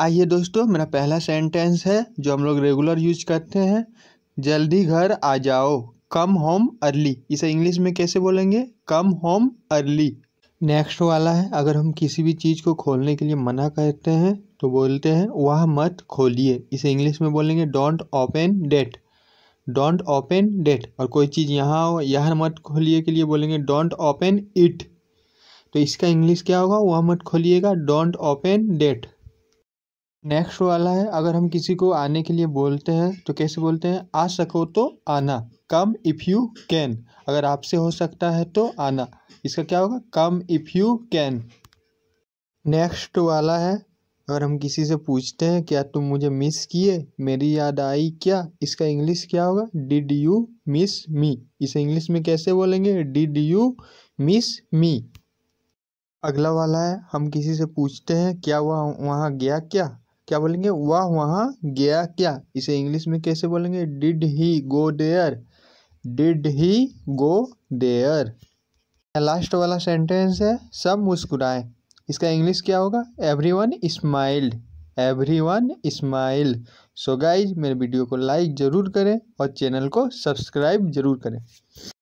आइए दोस्तों मेरा पहला सेंटेंस है जो हम लोग रेगुलर यूज करते हैं जल्दी घर आ जाओ कम होम अर्ली इसे इंग्लिश में कैसे बोलेंगे कम होम अर्ली नेक्स्ट वाला है अगर हम किसी भी चीज़ को खोलने के लिए मना करते हैं तो बोलते हैं वह मत खोलिए इसे इंग्लिश में बोलेंगे don't open that don't open that और कोई चीज़ यहाँ हो यह मत खोलिए के लिए बोलेंगे डोंट ओपन इट तो इसका इंग्लिश क्या होगा वह मत खोलिएगा डोंट ओपन डेट नेक्स्ट वाला है अगर हम किसी को आने के लिए बोलते हैं तो कैसे बोलते हैं आ सको तो आना कम इफ़ यू कैन अगर आपसे हो सकता है तो आना इसका क्या होगा come if you can next वाला है अगर हम किसी से पूछते हैं क्या तुम मुझे मिस किए मेरी याद आई क्या इसका इंग्लिश क्या होगा डिड यू मिस मी इसे इंग्लिश में कैसे बोलेंगे डिड यू मिस मी अगला वाला है हम किसी से पूछते हैं क्या वह वहाँ गया क्या क्या बोलेंगे वह वहाँ गया क्या इसे इंग्लिश में कैसे बोलेंगे did he go there did he go there last वाला सेंटेंस है सब मुस्कुराए इसका इंग्लिश क्या होगा everyone smiled everyone smile so guys मेरे वीडियो को लाइक ज़रूर करें और चैनल को सब्सक्राइब ज़रूर करें